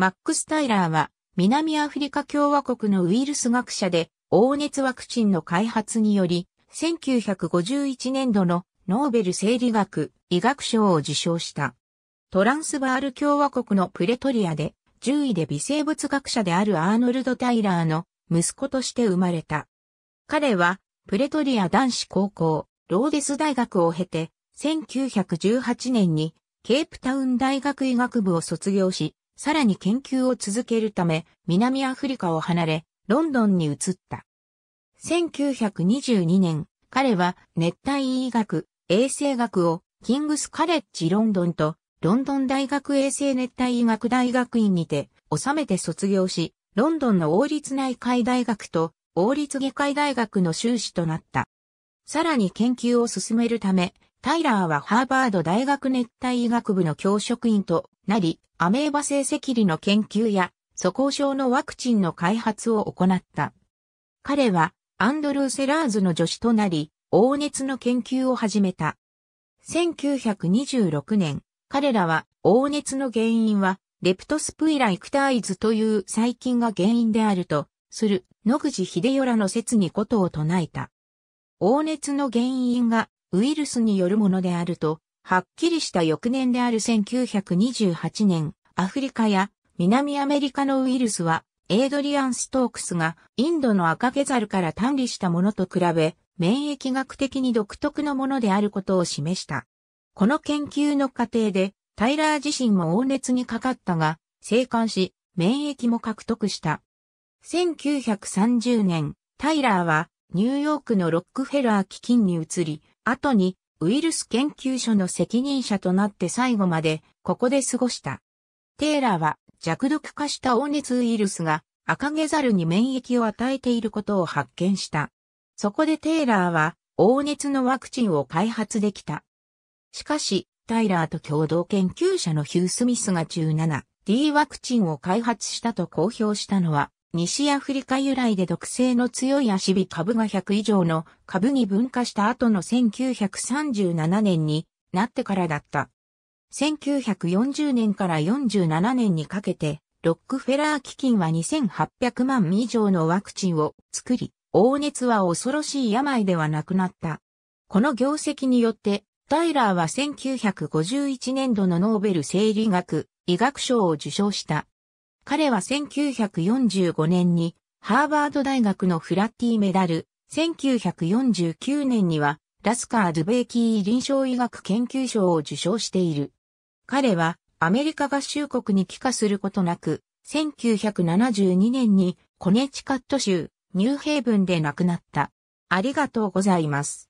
マックス・タイラーは、南アフリカ共和国のウイルス学者で、黄熱ワクチンの開発により、1951年度のノーベル生理学医学賞を受賞した。トランスバール共和国のプレトリアで、獣医で微生物学者であるアーノルド・タイラーの息子として生まれた。彼は、プレトリア男子高校、ローデス大学を経て、1918年にケープタウン大学医学部を卒業し、さらに研究を続けるため、南アフリカを離れ、ロンドンに移った。1922年、彼は熱帯医学、衛生学をキングスカレッジロンドンとロンドン大学衛生熱帯医学大学院にて収めて卒業し、ロンドンの王立内科医大学と王立外科医大学の修士となった。さらに研究を進めるため、タイラーはハーバード大学熱帯医学部の教職員となり、アメーバ性赤痢の研究や、素行症のワクチンの開発を行った。彼は、アンドルー・セラーズの助手となり、黄熱の研究を始めた。1926年、彼らは、黄熱の原因は、レプトスプイライクタイズという細菌が原因であると、する、野口秀世らの説にことを唱えた。黄熱の原因がウイルスによるものであると、はっきりした翌年である1928年、アフリカや南アメリカのウイルスは、エイドリアン・ストークスがインドの赤毛猿から単理したものと比べ、免疫学的に独特のものであることを示した。この研究の過程で、タイラー自身も黄熱にかかったが、生還し、免疫も獲得した。1930年、タイラーはニューヨークのロックフェラー基金に移り、後にウイルス研究所の責任者となって最後までここで過ごした。テーラーは弱毒化した温熱ウイルスが赤毛猿に免疫を与えていることを発見した。そこでテーラーは黄熱のワクチンを開発できた。しかし、タイラーと共同研究者のヒュー・スミスが 17D ワクチンを開発したと公表したのは西アフリカ由来で毒性の強いアシビ株が100以上の株に分化した後の1937年になってからだった。1940年から47年にかけて、ロックフェラー基金は2800万以上のワクチンを作り、黄熱は恐ろしい病ではなくなった。この業績によって、タイラーは1951年度のノーベル生理学、医学賞を受賞した。彼は1945年にハーバード大学のフラッティメダル、1949年にはラスカー・ドゥベイキー臨床医学研究賞を受賞している。彼はアメリカ合衆国に帰化することなく、1972年にコネチカット州ニューヘイブンで亡くなった。ありがとうございます。